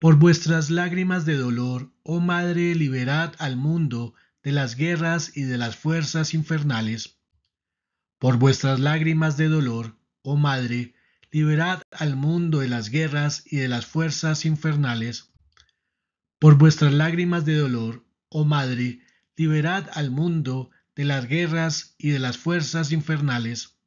Por vuestras lágrimas de dolor, oh Madre, liberad al mundo de las guerras y de las fuerzas infernales. Por vuestras lágrimas de dolor, oh Madre, liberad al mundo de las guerras y de las fuerzas infernales. Por vuestras lágrimas de dolor, oh Madre, liberad al mundo de las guerras y de las fuerzas infernales.